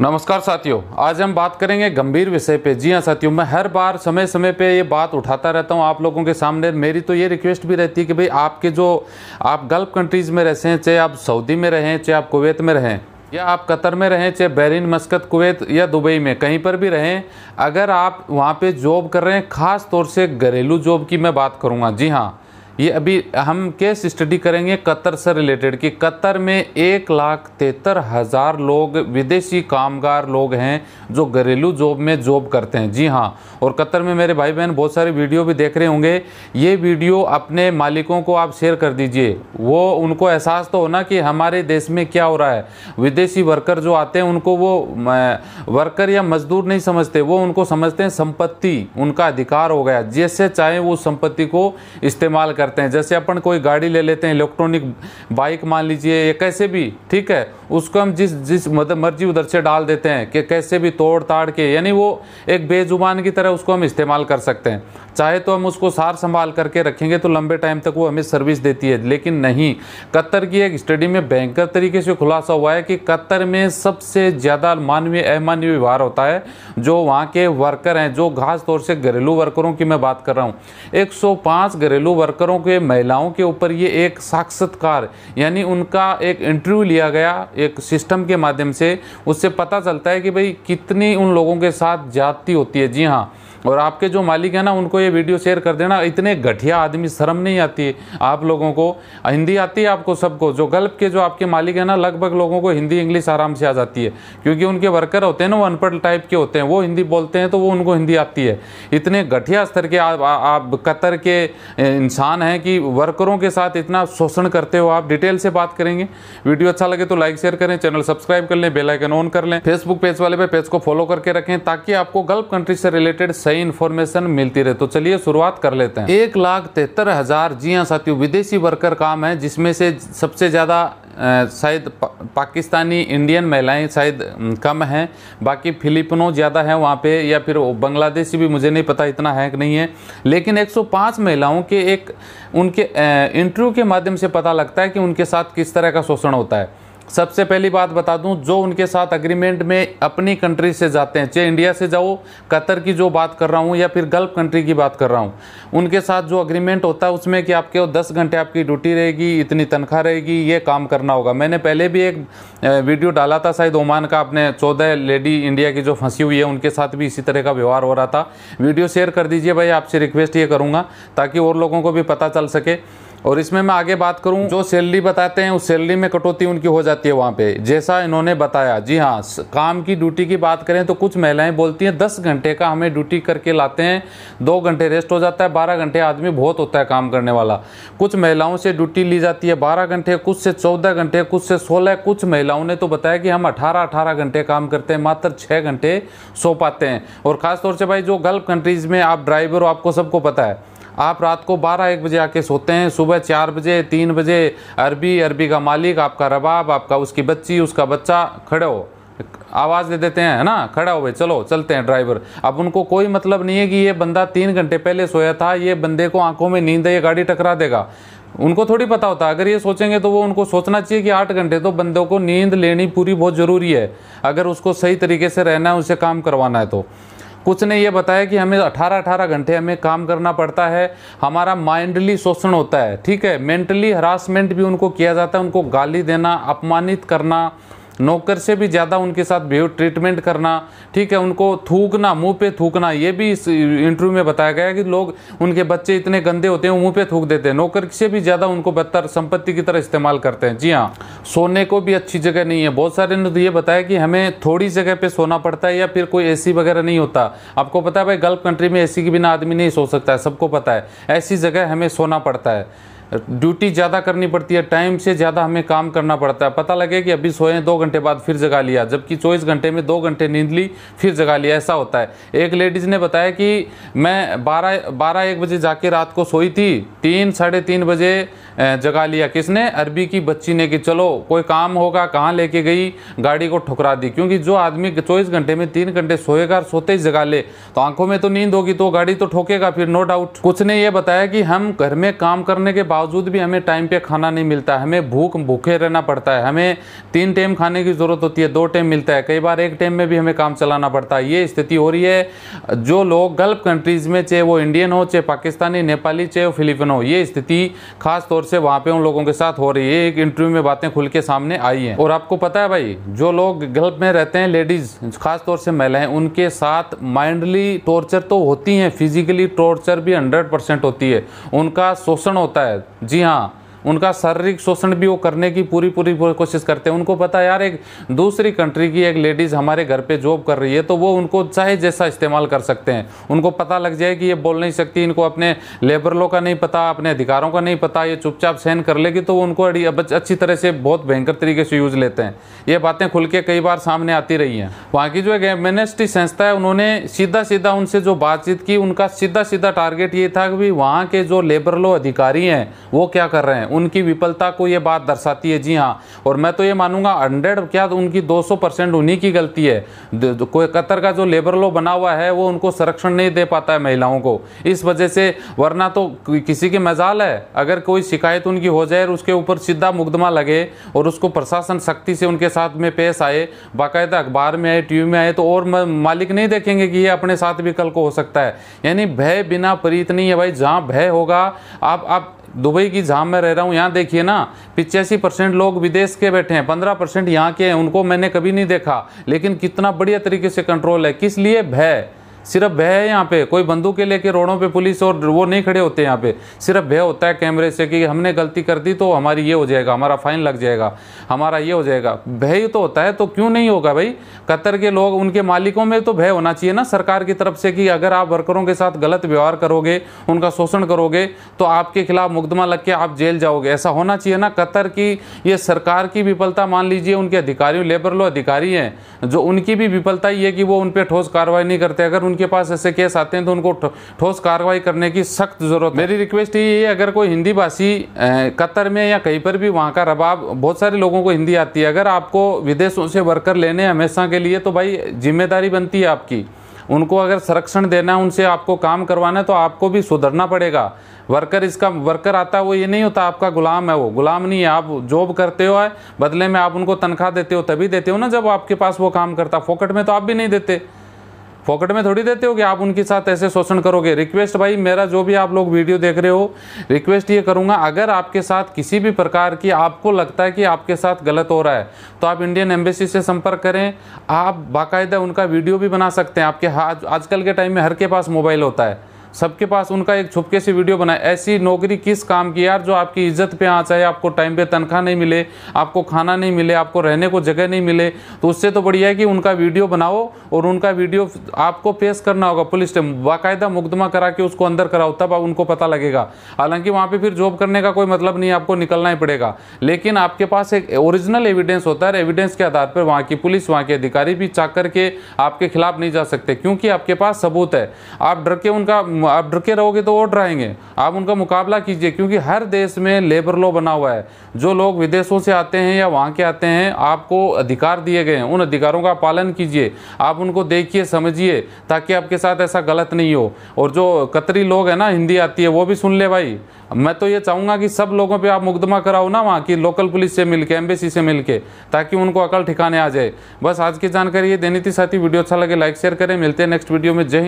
नमस्कार साथियों आज हम बात करेंगे गंभीर विषय पे जी हाँ साथियों मैं हर बार समय समय पे ये बात उठाता रहता हूँ आप लोगों के सामने मेरी तो ये रिक्वेस्ट भी रहती है कि भाई आपके जो आप गल्फ कंट्रीज़ में रहते हैं चाहे आप सऊदी में रहें चाहे आप कुवैत में रहें या आप कतर में रहें चाहे बहरीन मस्कत कुवैत या दुबई में कहीं पर भी रहें अगर आप वहाँ पर जॉब कर रहे हैं ख़ास तौर से घरेलू जॉब की मैं बात करूँगा जी हाँ ये अभी हम केस स्टडी करेंगे कतर से रिलेटेड कि कतर में एक लाख तिहत्तर हज़ार लोग विदेशी कामगार लोग हैं जो घरेलू जॉब में जॉब करते हैं जी हाँ और कतर में मेरे भाई बहन बहुत सारे वीडियो भी देख रहे होंगे ये वीडियो अपने मालिकों को आप शेयर कर दीजिए वो उनको एहसास तो होना कि हमारे देश में क्या हो रहा है विदेशी वर्कर जो आते हैं उनको वो वर्कर या मजदूर नहीं समझते वो उनको समझते हैं संपत्ति उनका अधिकार हो गया जिससे चाहे वो संपत्ति को इस्तेमाल कर करते हैं जैसे अपन कोई गाड़ी ले लेते हैं इलेक्ट्रॉनिक बाइक मान लीजिए या कैसे भी ठीक है उसको हम जिस जिस मतलब मर्जी उधर से डाल देते हैं कि कैसे भी तोड़ ताड़ के यानी वो एक बेजुबान की तरह उसको हम इस्तेमाल कर सकते हैं चाहे तो हम उसको सार संभाल करके रखेंगे तो लंबे टाइम तक वो हमें सर्विस देती है लेकिन नहीं कतर की एक स्टडी में भयंकर तरीके से खुलासा हुआ है कि कतर में सबसे ज़्यादा मानवीय अमानवीय व्यवहार होता है जो वहाँ के वर्कर हैं जो खास तौर से घरेलू वर्करों की मैं बात कर रहा हूँ एक घरेलू वर्करों लड़कियों के महिलाओं के ऊपर ये एक साक्षात्कार यानी उनका एक इंटरव्यू लिया गया एक सिस्टम के माध्यम से उससे पता चलता है कि भाई कितनी उन लोगों के साथ जाति होती है जी हाँ और आपके जो मालिक हैं ना उनको ये वीडियो शेयर कर देना इतने घटिया आदमी शर्म नहीं आती है आप लोगों को हिंदी आती है आपको सबको जो गल्फ के जो आपके मालिक हैं ना लगभग लोगों को हिंदी इंग्लिश आराम से आ जाती है क्योंकि उनके वर्कर होते हैं ना वो अनपढ़ टाइप के होते हैं वो हिंदी बोलते हैं तो वो उनको हिंदी आती है इतने घटिया स्तर के आप, आप कतर के इंसान हैं कि वर्करों के साथ इतना शोषण करते हो आप डिटेल से बात करेंगे वीडियो अच्छा लगे तो लाइक शेयर करें चैनल सब्सक्राइब कर लें बेलाइकन ऑन कर लें फेसबुक पेज वाले पे पेज को फॉलो करके रखें ताकि आपको गल्फ कंट्री से रिलेटेड सही इन्फॉर्मेशन मिलती रहे तो चलिए शुरुआत कर लेते हैं एक लाख तिहत्तर हज़ार जी हाँ साथियों विदेशी वर्कर काम है जिसमें से सबसे ज़्यादा शायद पा, पाकिस्तानी इंडियन महिलाएं शायद कम हैं बाकी फिलिपिनो ज़्यादा हैं वहाँ पे या फिर बांग्लादेशी भी मुझे नहीं पता इतना है कि नहीं है लेकिन 105 महिलाओं के एक उनके इंटरव्यू के माध्यम से पता लगता है कि उनके साथ किस तरह का शोषण होता है सबसे पहली बात बता दूं जो उनके साथ अग्रीमेंट में अपनी कंट्री से जाते हैं चाहे इंडिया से जाओ कतर की जो बात कर रहा हूं या फिर गल्फ कंट्री की बात कर रहा हूं उनके साथ जो अग्रीमेंट होता है उसमें कि आपके दस घंटे आपकी ड्यूटी रहेगी इतनी तनख्वाह रहेगी ये काम करना होगा मैंने पहले भी एक वीडियो डाला था शायद ओमान का अपने चौदह लेडी इंडिया की जो फंसी हुई है उनके साथ भी इसी तरह का व्यवहार हो रहा था वीडियो शेयर कर दीजिए भाई आपसे रिक्वेस्ट ये करूँगा ताकि और लोगों को भी पता चल सके और इसमें मैं आगे बात करूं जो सैलरी बताते हैं उस सैलरी में कटौती उनकी हो जाती है वहाँ पे जैसा इन्होंने बताया जी हाँ काम की ड्यूटी की बात करें तो कुछ महिलाएं बोलती हैं दस घंटे का हमें ड्यूटी करके लाते हैं दो घंटे रेस्ट हो जाता है बारह घंटे आदमी बहुत होता है काम करने वाला कुछ महिलाओं से ड्यूटी ली जाती है बारह घंटे कुछ से चौदह घंटे कुछ से सोलह कुछ महिलाओं ने तो बताया कि हम अठारह अठारह घंटे काम करते हैं मात्र छः घंटे सो पाते हैं और ख़ासतौर से भाई जो गल्फ कंट्रीज़ में आप ड्राइवर हो आपको सबको पता है आप रात को बारह एक बजे आके सोते हैं सुबह चार बजे तीन बजे अरबी अरबी का मालिक आपका रबाब आपका उसकी बच्ची उसका बच्चा खड़े हो आवाज़ दे देते हैं है ना खड़ा हो भाई चलो चलते हैं ड्राइवर अब उनको कोई मतलब नहीं है कि ये बंदा तीन घंटे पहले सोया था ये बंदे को आंखों में नींद है ये गाड़ी टकरा देगा उनको थोड़ी पता होता अगर ये सोचेंगे तो वो उनको सोचना चाहिए कि आठ घंटे तो बंदों को नींद लेनी पूरी बहुत ज़रूरी है अगर उसको सही तरीके से रहना है उसे काम करवाना है तो कुछ ने यह बताया कि हमें अठारह अठारह घंटे हमें काम करना पड़ता है हमारा माइंडली शोषण होता है ठीक है मेंटली हरासमेंट भी उनको किया जाता है उनको गाली देना अपमानित करना नौकर से भी ज़्यादा उनके साथ बिहेव ट्रीटमेंट करना ठीक है उनको थूकना मुंह पे थूकना ये भी इस इंटरव्यू में बताया गया कि लोग उनके बच्चे इतने गंदे होते हैं मुंह पे थूक देते हैं नौकर से भी ज़्यादा उनको बदतर संपत्ति की तरह इस्तेमाल करते हैं जी हाँ सोने को भी अच्छी जगह नहीं है बहुत सारे ने तो ये बताया कि हमें थोड़ी जगह पर सोना पड़ता है या फिर कोई ए वगैरह नहीं होता आपको पता है भाई गल्फ कंट्री में ए के बिना आदमी नहीं सो सकता है सबको पता है ऐसी जगह हमें सोना पड़ता है ड्यूटी ज़्यादा करनी पड़ती है टाइम से ज़्यादा हमें काम करना पड़ता है पता लगे कि अभी सोए दो घंटे बाद फिर जगा लिया जबकि चौबीस घंटे में दो घंटे नींद ली फिर जगा लिया ऐसा होता है एक लेडीज़ ने बताया कि मैं बारह बारह एक बजे जाके रात को सोई थी तीन साढ़े तीन बजे जगा लिया किसने अरबी की बच्ची ने कि चलो कोई काम होगा कहाँ लेके गई गाड़ी को ठुकरा दी क्योंकि जो आदमी चौबीस घंटे में तीन घंटे सोएगा और सोते ही जगा ले तो आंखों में तो नींद होगी तो गाड़ी तो ठोकेगा फिर नो डाउट कुछ ने यह बताया कि हम घर में काम करने के बाद बावजूद भी हमें टाइम पे खाना नहीं मिलता है हमें भूख भूखे रहना पड़ता है हमें तीन टाइम खाने की ज़रूरत होती है दो टाइम मिलता है कई बार एक टाइम में भी हमें काम चलाना पड़ता है ये स्थिति हो रही है जो लोग गल्फ कंट्रीज़ में चाहे वो इंडियन हो चाहे पाकिस्तानी नेपाली चाहे वो फिलिपिन हो ये स्थिति खास तौर से वहाँ पर उन लोगों के साथ हो रही है एक इंटरव्यू में बातें खुल के सामने आई हैं और आपको पता है भाई जो लोग गल्फ में रहते हैं लेडीज़ खासतौर से महिलाएँ उनके साथ माइंडली टॉर्चर तो होती हैं फिजिकली टॉर्चर भी हंड्रेड परसेंट होती है उनका शोषण होता है जी हाँ उनका शारीरिक शोषण भी वो करने की पूरी पूरी कोशिश करते हैं उनको पता यार एक दूसरी कंट्री की एक लेडीज़ हमारे घर पे जॉब कर रही है तो वो उनको चाहे जैसा इस्तेमाल कर सकते हैं उनको पता लग जाए कि ये बोल नहीं सकती इनको अपने लेबर लॉ का नहीं पता अपने अधिकारों का नहीं पता ये चुपचाप सहन कर लेगी तो उनको अच्छी तरह से बहुत भयंकर तरीके से यूज़ लेते हैं ये बातें खुल के कई बार सामने आती रही हैं वहाँ की जो एक एमएनएसटी संस्था है उन्होंने सीधा सीधा उनसे जो बातचीत की उनका सीधा सीधा टारगेट ये था कि वहाँ के जो लेबर लॉ अधिकारी हैं वो क्या कर रहे हैं उनकी विफलता को ये बात दर्शाती है जी हाँ और मैं तो ये मानूंगा हंड्रेड क्या उनकी 200 परसेंट उन्हीं की गलती है कोई कतर का जो लेबर लॉ बना हुआ है वो उनको संरक्षण नहीं दे पाता है महिलाओं को इस वजह से वरना तो किसी के मजाल है अगर कोई शिकायत उनकी हो जाए और उसके ऊपर सीधा मुकदमा लगे और उसको प्रशासन सख्ती से उनके साथ में पेश आए बाकायदा अखबार में आए टीवी में आए तो और मालिक नहीं देखेंगे कि ये अपने साथ भी कल को हो सकता है यानी भय बिना प्रीत नहीं है भाई जहाँ भय होगा आप आप दुबई की झाम में रह रहा हूँ यहाँ देखिए ना पिचासी परसेंट लोग विदेश के बैठे हैं पंद्रह परसेंट यहाँ के हैं उनको मैंने कभी नहीं देखा लेकिन कितना बढ़िया तरीके से कंट्रोल है किस लिए भय सिर्फ भय है यहाँ पे कोई बंदूकें लेके रोडों पे पुलिस और वो नहीं खड़े होते यहाँ पे सिर्फ भय होता है कैमरे से कि हमने गलती कर दी तो हमारी ये हो जाएगा हमारा फाइन लग जाएगा हमारा ये हो जाएगा भय तो होता है तो क्यों नहीं होगा भाई कतर के लोग उनके मालिकों में तो भय होना चाहिए ना सरकार की तरफ से कि अगर आप वर्करों के साथ गलत व्यवहार करोगे उनका शोषण करोगे तो आपके खिलाफ मुकदमा लग के आप जेल जाओगे ऐसा होना चाहिए ना कतर की ये सरकार की विफलता मान लीजिए उनके अधिकारियों लेबर लो अधिकारी हैं जो उनकी भी विफलता ही है कि वो उन पर ठोस कार्रवाई नहीं करते अगर उनके पास ऐसे केस आते हैं तो उनको ठोस कार्रवाई करने की सख्त ज़रूरत मेरी रिक्वेस्ट ये है अगर कोई हिंदी भाषी कतर में या कहीं पर भी वहाँ का रबाब बहुत सारे लोगों को हिंदी आती है अगर आपको विदेशों से वर्कर लेने हमेशा के लिए तो भाई जिम्मेदारी बनती है आपकी उनको अगर संरक्षण देना है उनसे आपको काम करवाना है तो आपको भी सुधरना पड़ेगा वर्कर इसका वर्कर आता है वो ये नहीं होता आपका गुलाम है वो गुलाम नहीं है आप जॉब करते हो बदले में आप उनको तनख्वाह देते हो तभी देते हो ना जब आपके पास वो काम करता फोकट में तो आप भी नहीं देते पॉकेट में थोड़ी देते हो कि आप उनके साथ ऐसे शोषण करोगे रिक्वेस्ट भाई मेरा जो भी आप लोग वीडियो देख रहे हो रिक्वेस्ट ये करूँगा अगर आपके साथ किसी भी प्रकार की आपको लगता है कि आपके साथ गलत हो रहा है तो आप इंडियन एम्बेसी से संपर्क करें आप बाकायदा उनका वीडियो भी बना सकते हैं आपके आजकल के टाइम में हर के पास मोबाइल होता है सबके पास उनका एक छुपके से वीडियो बनाए ऐसी नौकरी किस काम की यार जो आपकी इज्जत पे आ चाहे आपको टाइम पे तनख्वाह नहीं मिले आपको खाना नहीं मिले आपको रहने को जगह नहीं मिले तो उससे तो बढ़िया है कि उनका वीडियो बनाओ और उनका वीडियो आपको पेश करना होगा पुलिस टेम बाकायदा मुकदमा करा के उसको अंदर कराओ तब उनको पता लगेगा हालांकि वहाँ पर फिर जॉब करने का कोई मतलब नहीं आपको निकलना ही पड़ेगा लेकिन आपके पास एक ओरिजिनल एविडेंस होता है एविडेंस के आधार पर वहाँ की पुलिस वहाँ के अधिकारी भी चाक करके आपके खिलाफ नहीं जा सकते क्योंकि आपके पास सबूत है आप डर के उनका आप डर के रहोगे तो वो डराएंगे आप उनका मुकाबला कीजिए क्योंकि हर देश में लेबर लॉ बना हुआ है जो लोग विदेशों से आते हैं या वहाँ के आते हैं आपको अधिकार दिए गए हैं उन अधिकारों का पालन कीजिए आप उनको देखिए समझिए ताकि आपके साथ ऐसा गलत नहीं हो और जो कतरी लोग हैं ना हिंदी आती है वो भी सुन ले भाई मैं तो ये चाहूँगा कि सब लोगों पे आप मुकदमा कराओ ना वहाँ की लोकल पुलिस से मिलके एम्बेसी से मिलके ताकि उनको अकल ठिकाने आ जाए बस आज की जानकारी ये देनी थी साथी वीडियो अच्छा लगे लाइक शेयर करें मिलते हैं नेक्स्ट वीडियो में जय हिंद